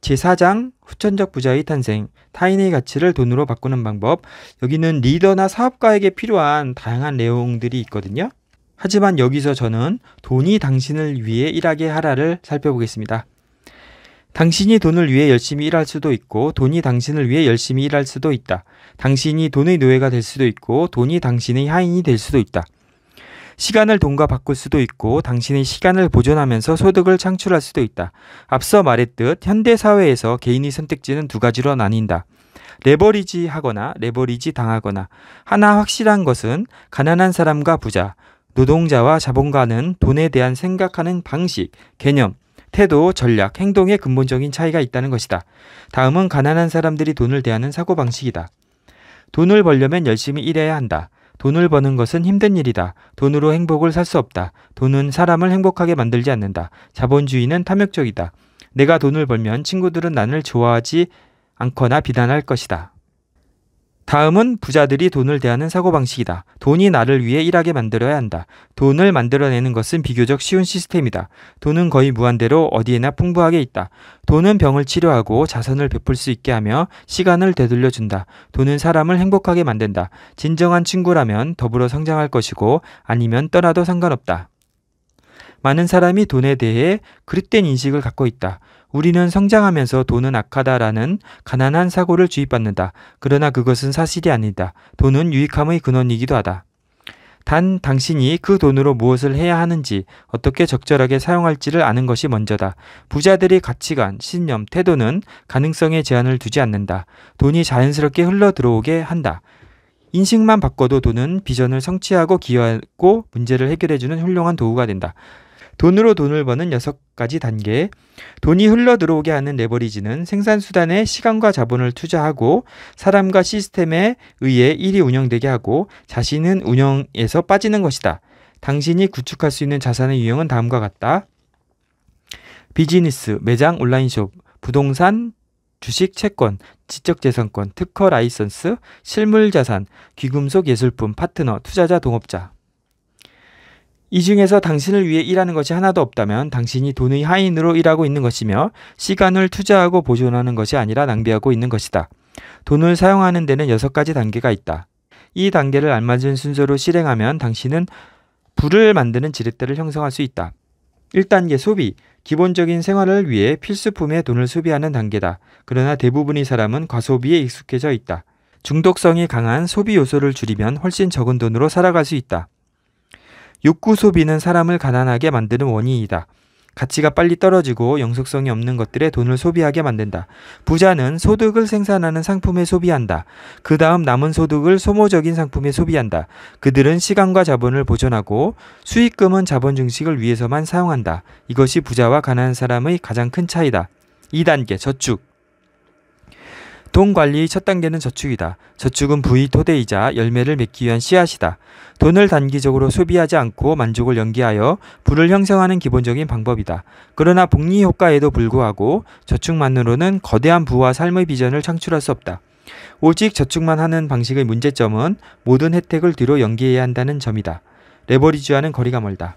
제사장, 후천적 부자의 탄생, 타인의 가치를 돈으로 바꾸는 방법, 여기는 리더나 사업가에게 필요한 다양한 내용들이 있거든요. 하지만 여기서 저는 돈이 당신을 위해 일하게 하라를 살펴보겠습니다. 당신이 돈을 위해 열심히 일할 수도 있고 돈이 당신을 위해 열심히 일할 수도 있다. 당신이 돈의 노예가 될 수도 있고 돈이 당신의 하인이 될 수도 있다. 시간을 돈과 바꿀 수도 있고 당신의 시간을 보존하면서 소득을 창출할 수도 있다. 앞서 말했듯 현대 사회에서 개인의 선택지는 두 가지로 나뉜다. 레버리지 하거나 레버리지 당하거나 하나 확실한 것은 가난한 사람과 부자, 노동자와 자본가는 돈에 대한 생각하는 방식, 개념, 태도, 전략, 행동에 근본적인 차이가 있다는 것이다. 다음은 가난한 사람들이 돈을 대하는 사고방식이다. 돈을 벌려면 열심히 일해야 한다. 돈을 버는 것은 힘든 일이다. 돈으로 행복을 살 수 없다. 돈은 사람을 행복하게 만들지 않는다. 자본주의는 탐욕적이다. 내가 돈을 벌면 친구들은 나를 좋아하지 않거나 비난할 것이다. 다음은 부자들이 돈을 대하는 사고방식이다. 돈이 나를 위해 일하게 만들어야 한다. 돈을 만들어내는 것은 비교적 쉬운 시스템이다. 돈은 거의 무한대로 어디에나 풍부하게 있다. 돈은 병을 치료하고 자선을 베풀 수 있게 하며 시간을 되돌려준다. 돈은 사람을 행복하게 만든다. 진정한 친구라면 더불어 성장할 것이고 아니면 떠나도 상관없다. 많은 사람이 돈에 대해 그릇된 인식을 갖고 있다. 우리는 성장하면서 돈은 악하다라는 가난한 사고를 주입받는다. 그러나 그것은 사실이 아니다. 돈은 유익함의 근원이기도 하다. 단 당신이 그 돈으로 무엇을 해야 하는지 어떻게 적절하게 사용할지를 아는 것이 먼저다. 부자들의 가치관, 신념, 태도는 가능성에 제한을 두지 않는다. 돈이 자연스럽게 흘러 들어오게 한다. 인식만 바꿔도 돈은 비전을 성취하고 기여하고 문제를 해결해주는 훌륭한 도구가 된다. 돈으로 돈을 버는 여섯 가지 단계. 돈이 흘러 들어오게 하는 레버리지는 생산 수단에 시간과 자본을 투자하고 사람과 시스템에 의해 일이 운영되게 하고 자신은 운영에서 빠지는 것이다. 당신이 구축할 수 있는 자산의 유형은 다음과 같다. 비즈니스, 매장, 온라인숍, 부동산, 주식, 채권, 지적재산권, 특허 라이선스, 실물자산, 귀금속 예술품, 파트너, 투자자, 동업자. 이 중에서 당신을 위해 일하는 것이 하나도 없다면 당신이 돈의 하인으로 일하고 있는 것이며 시간을 투자하고 보존하는 것이 아니라 낭비하고 있는 것이다. 돈을 사용하는 데는 여섯 가지 단계가 있다. 이 단계를 알맞은 순서로 실행하면 당신은 불을 만드는 지렛대를 형성할 수 있다. 1단계 소비. 기본적인 생활을 위해 필수품에 돈을 소비하는 단계다. 그러나 대부분의 사람은 과소비에 익숙해져 있다. 중독성이 강한 소비 요소를 줄이면 훨씬 적은 돈으로 살아갈 수 있다. 욕구 소비는 사람을 가난하게 만드는 원인이다. 가치가 빨리 떨어지고 영속성이 없는 것들에 돈을 소비하게 만든다. 부자는 소득을 생산하는 상품에 소비한다. 그 다음 남은 소득을 소모적인 상품에 소비한다. 그들은 시간과 자본을 보존하고 수익금은 자본 증식을 위해서만 사용한다. 이것이 부자와 가난한 사람의 가장 큰 차이다. 2단계 저축. 돈 관리의 첫 단계는 저축이다. 저축은 부의 토대이자 열매를 맺기 위한 씨앗이다. 돈을 단기적으로 소비하지 않고 만족을 연기하여 부를 형성하는 기본적인 방법이다. 그러나 복리 효과에도 불구하고 저축만으로는 거대한 부와 삶의 비전을 창출할 수 없다. 오직 저축만 하는 방식의 문제점은 모든 혜택을 뒤로 연기해야 한다는 점이다. 레버리지와는 거리가 멀다.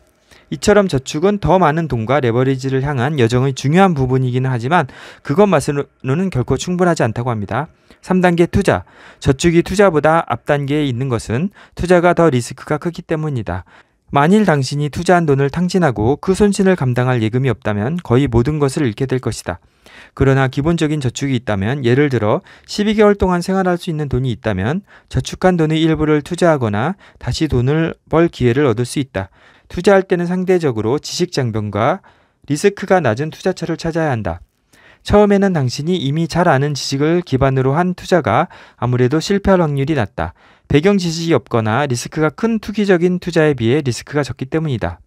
이처럼 저축은 더 많은 돈과 레버리지를 향한 여정의 중요한 부분이기는 하지만 그것만으로는 결코 충분하지 않다고 합니다. 3단계 투자. 저축이 투자보다 앞단계에 있는 것은 투자가 더 리스크가 크기 때문이다. 만일 당신이 투자한 돈을 탕진하고 그 손실을 감당할 예금이 없다면 거의 모든 것을 잃게 될 것이다. 그러나 기본적인 저축이 있다면 예를 들어 12개월 동안 생활할 수 있는 돈이 있다면 저축한 돈의 일부를 투자하거나 다시 돈을 벌 기회를 얻을 수 있다. 투자할 때는 상대적으로 지식 장병과 리스크가 낮은 투자처를 찾아야 한다. 처음에는 당신이 이미 잘 아는 지식을 기반으로 한 투자가 아무래도 실패할 확률이 낮다. 배경 지식이 없거나 리스크가 큰 투기적인 투자에 비해 리스크가 적기 때문이다.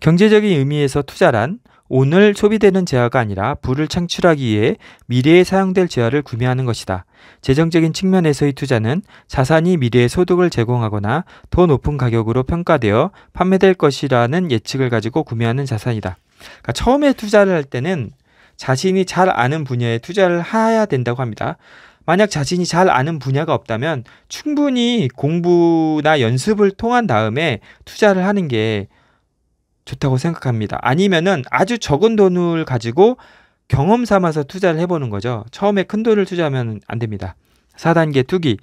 경제적인 의미에서 투자란 오늘 소비되는 재화가 아니라 부를 창출하기 위해 미래에 사용될 재화를 구매하는 것이다. 재정적인 측면에서의 투자는 자산이 미래의 소득을 제공하거나 더 높은 가격으로 평가되어 판매될 것이라는 예측을 가지고 구매하는 자산이다. 그러니까 처음에 투자를 할 때는 자신이 잘 아는 분야에 투자를 해야 된다고 합니다. 만약 자신이 잘 아는 분야가 없다면 충분히 공부나 연습을 통한 다음에 투자를 하는 게 좋다고 생각합니다. 아니면은 아주 적은 돈을 가지고 경험 삼아서 투자를 해보는 거죠. 처음에 큰 돈을 투자하면 안 됩니다. 4단계 투기.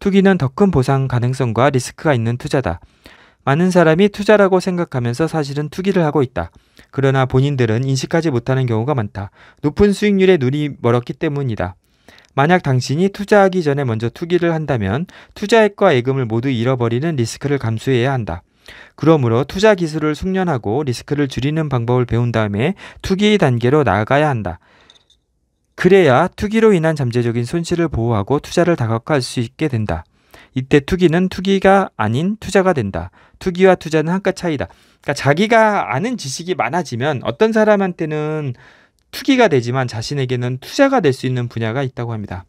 투기는 더 큰 보상 가능성과 리스크가 있는 투자다. 많은 사람이 투자라고 생각하면서 사실은 투기를 하고 있다. 그러나 본인들은 인식하지 못하는 경우가 많다. 높은 수익률에 눈이 멀었기 때문이다. 만약 당신이 투자하기 전에 먼저 투기를 한다면 투자액과 예금을 모두 잃어버리는 리스크를 감수해야 한다. 그러므로 투자 기술을 숙련하고 리스크를 줄이는 방법을 배운 다음에 투기 단계로 나아가야 한다. 그래야 투기로 인한 잠재적인 손실을 보호하고 투자를 다각화할 수 있게 된다. 이때 투기는 투기가 아닌 투자가 된다. 투기와 투자는 한끗 차이다. 그러니까 자기가 아는 지식이 많아지면 어떤 사람한테는 투기가 되지만 자신에게는 투자가 될 수 있는 분야가 있다고 합니다.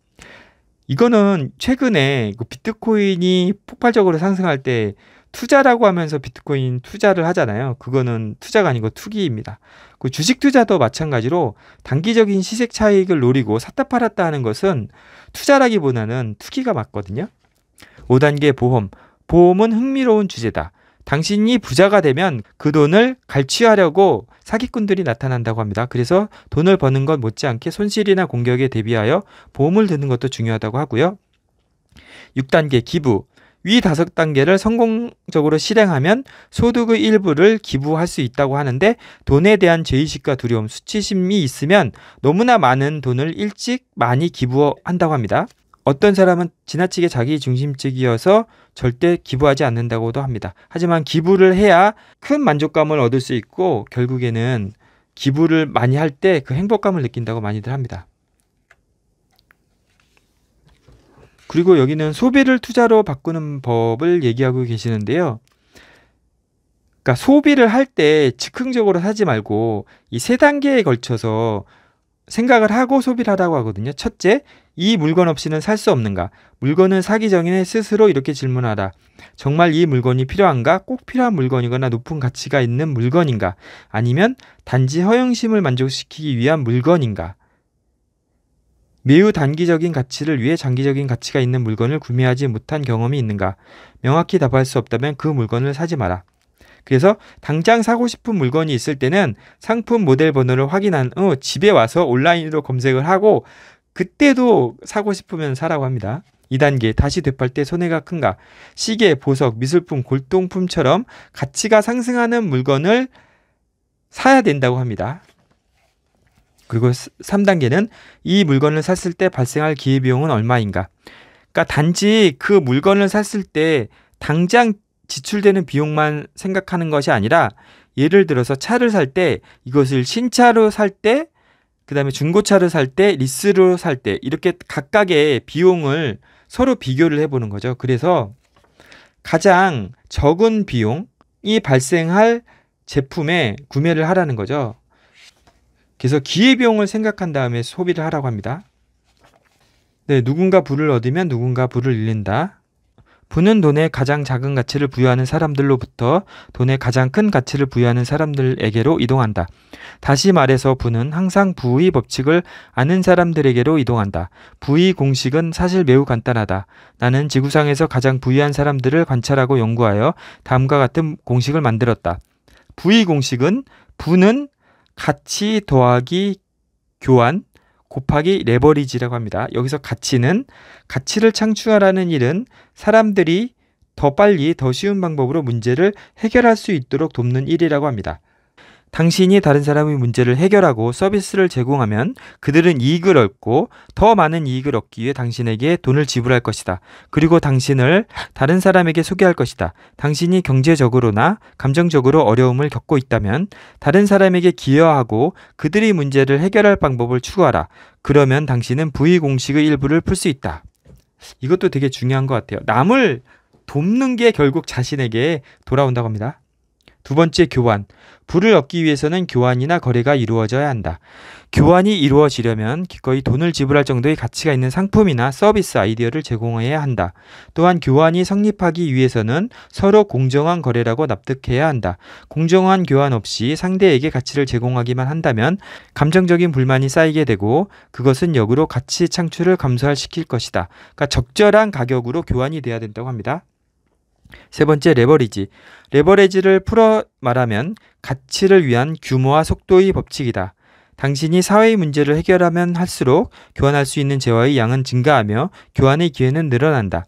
이거는 최근에 그 비트코인이 폭발적으로 상승할 때 투자라고 하면서 비트코인 투자를 하잖아요. 그거는 투자가 아니고 투기입니다. 그 주식 투자도 마찬가지로 단기적인 시세 차익을 노리고 샀다 팔았다 하는 것은 투자라기보다는 투기가 맞거든요. 5단계 보험. 보험은 흥미로운 주제다. 당신이 부자가 되면 그 돈을 갈취하려고 사기꾼들이 나타난다고 합니다. 그래서 돈을 버는 것 못지않게 손실이나 공격에 대비하여 보험을 드는 것도 중요하다고 하고요. 6단계 기부. 위 다섯 단계를 성공적으로 실행하면 소득의 일부를 기부할 수 있다고 하는데 돈에 대한 죄의식과 두려움, 수치심이 있으면 너무나 많은 돈을 일찍 많이 기부한다고 합니다. 어떤 사람은 지나치게 자기 중심적이어서 절대 기부하지 않는다고도 합니다. 하지만 기부를 해야 큰 만족감을 얻을 수 있고 결국에는 기부를 많이 할 때 그 행복감을 느낀다고 많이들 합니다. 그리고 여기는 소비를 투자로 바꾸는 법을 얘기하고 계시는데요. 그러니까 소비를 할 때 즉흥적으로 사지 말고 이 세 단계에 걸쳐서 생각을 하고 소비를 하라고 하거든요. 첫째, 이 물건 없이는 살 수 없는가? 물건을 사기 전에 스스로 이렇게 질문하다. 정말 이 물건이 필요한가? 꼭 필요한 물건이거나 높은 가치가 있는 물건인가? 아니면 단지 허영심을 만족시키기 위한 물건인가? 매우 단기적인 가치를 위해 장기적인 가치가 있는 물건을 구매하지 못한 경험이 있는가? 명확히 답할 수 없다면 그 물건을 사지 마라. 그래서 당장 사고 싶은 물건이 있을 때는 상품 모델 번호를 확인한 후 집에 와서 온라인으로 검색을 하고 그때도 사고 싶으면 사라고 합니다. 2단계 다시 되팔 때 손해가 큰가? 시계, 보석, 미술품, 골동품처럼 가치가 상승하는 물건을 사야 된다고 합니다. 그리고 3단계는 이 물건을 샀을 때 발생할 기회비용은 얼마인가? 그러니까 단지 그 물건을 샀을 때 당장 지출되는 비용만 생각하는 것이 아니라 예를 들어서 차를 살 때 이것을 신차로 살 때 그다음에 중고차를 살 때 리스로 살 때 이렇게 각각의 비용을 서로 비교를 해보는 거죠. 그래서 가장 적은 비용이 발생할 제품에 구매를 하라는 거죠. 그래서 기회비용을 생각한 다음에 소비를 하라고 합니다. 네, 누군가 부를 얻으면 누군가 부를 잃는다. 부는 돈에 가장 작은 가치를 부여하는 사람들로부터 돈에 가장 큰 가치를 부여하는 사람들에게로 이동한다. 다시 말해서 부는 항상 부의 법칙을 아는 사람들에게로 이동한다. 부의 공식은 사실 매우 간단하다. 나는 지구상에서 가장 부유한 사람들을 관찰하고 연구하여 다음과 같은 공식을 만들었다. 부의 공식은 부는 가치 더하기 교환 곱하기 레버리지라고 합니다. 여기서 가치는 가치를 창출하라는 일은 사람들이 더 빨리 더 쉬운 방법으로 문제를 해결할 수 있도록 돕는 일이라고 합니다. 당신이 다른 사람의 문제를 해결하고 서비스를 제공하면 그들은 이익을 얻고 더 많은 이익을 얻기 위해 당신에게 돈을 지불할 것이다. 그리고 당신을 다른 사람에게 소개할 것이다. 당신이 경제적으로나 감정적으로 어려움을 겪고 있다면 다른 사람에게 기여하고 그들의 문제를 해결할 방법을 추구하라. 그러면 당신은 부의 공식의 일부를 풀 수 있다. 이것도 되게 중요한 것 같아요. 남을 돕는 게 결국 자신에게 돌아온다고 합니다. 두 번째 교환. 부를 얻기 위해서는 교환이나 거래가 이루어져야 한다. 교환이 이루어지려면 기꺼이 돈을 지불할 정도의 가치가 있는 상품이나 서비스 아이디어를 제공해야 한다. 또한 교환이 성립하기 위해서는 서로 공정한 거래라고 납득해야 한다. 공정한 교환 없이 상대에게 가치를 제공하기만 한다면 감정적인 불만이 쌓이게 되고 그것은 역으로 가치 창출을 감소시킬 것이다. 그러니까 적절한 가격으로 교환이 돼야 된다고 합니다. 세 번째 레버리지. 레버리지를 풀어 말하면 가치를 위한 규모와 속도의 법칙이다. 당신이 사회의 문제를 해결하면 할수록 교환할 수 있는 재화의 양은 증가하며 교환의 기회는 늘어난다.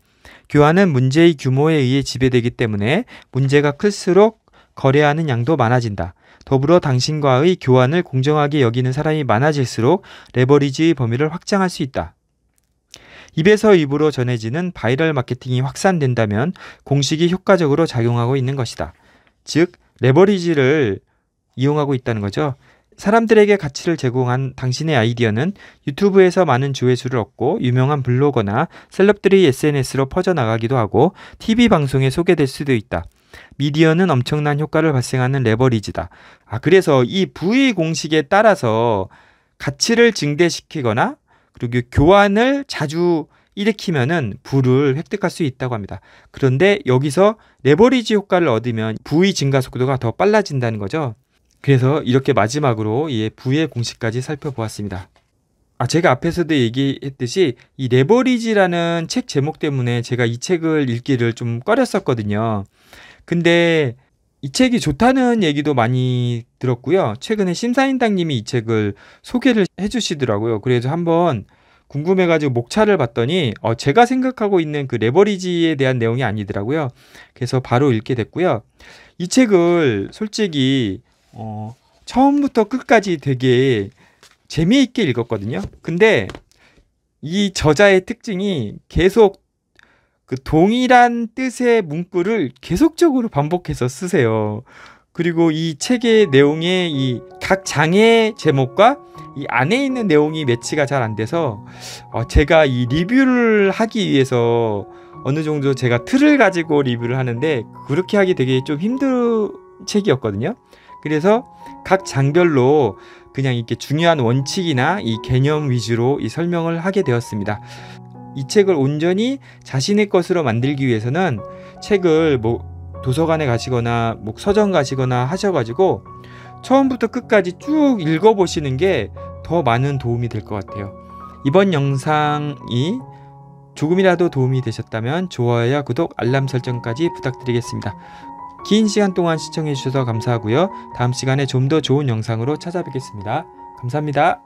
교환은 문제의 규모에 의해 지배되기 때문에 문제가 클수록 거래하는 양도 많아진다. 더불어 당신과의 교환을 공정하게 여기는 사람이 많아질수록 레버리지의 범위를 확장할 수 있다. 입에서 입으로 전해지는 바이럴 마케팅이 확산된다면 공식이 효과적으로 작용하고 있는 것이다. 즉, 레버리지를 이용하고 있다는 거죠. 사람들에게 가치를 제공한 당신의 아이디어는 유튜브에서 많은 조회수를 얻고 유명한 블로거나 셀럽들이 SNS로 퍼져나가기도 하고 TV 방송에 소개될 수도 있다. 미디어는 엄청난 효과를 발생하는 레버리지다. 아, 그래서 이 부의 공식에 따라서 가치를 증대시키거나 그리고 교환을 자주 일으키면은 부를 획득할 수 있다고 합니다. 그런데 여기서 레버리지 효과를 얻으면 부의 증가 속도가 더 빨라진다는 거죠. 그래서 이렇게 마지막으로 이 부의 공식까지 살펴보았습니다. 아, 제가 앞에서도 얘기했듯이 이 레버리지라는 책 제목 때문에 제가 이 책을 읽기를 좀 꺼렸었거든요. 근데 이 책이 좋다는 얘기도 많이 들었고요. 최근에 심사인당님이 이 책을 소개를 해주시더라고요. 그래서 한번 궁금해가지고 목차를 봤더니 어, 제가 생각하고 있는 그 레버리지에 대한 내용이 아니더라고요. 그래서 바로 읽게 됐고요. 이 책을 솔직히 어, 처음부터 끝까지 되게 재미있게 읽었거든요. 근데 이 저자의 특징이 계속 그 동일한 뜻의 문구를 계속적으로 반복해서 쓰세요. 그리고 이 책의 내용의 이각 장의 제목과 이 안에 있는 내용이 매치가 잘 안 돼서 어 제가 이 리뷰를 하기 위해서 어느 정도 제가 틀을 가지고 리뷰를 하는데 그렇게 하기 되게 좀 힘든 책이었거든요. 그래서 각 장별로 그냥 이렇게 중요한 원칙이나 이 개념 위주로 이 설명을 하게 되었습니다. 이 책을 온전히 자신의 것으로 만들기 위해서는 책을 뭐 도서관에 가시거나 뭐 서점 가시거나 하셔가지고 처음부터 끝까지 쭉 읽어보시는 게 더 많은 도움이 될 것 같아요. 이번 영상이 조금이라도 도움이 되셨다면 좋아요와 구독, 알람 설정까지 부탁드리겠습니다. 긴 시간 동안 시청해주셔서 감사하고요. 다음 시간에 좀 더 좋은 영상으로 찾아뵙겠습니다. 감사합니다.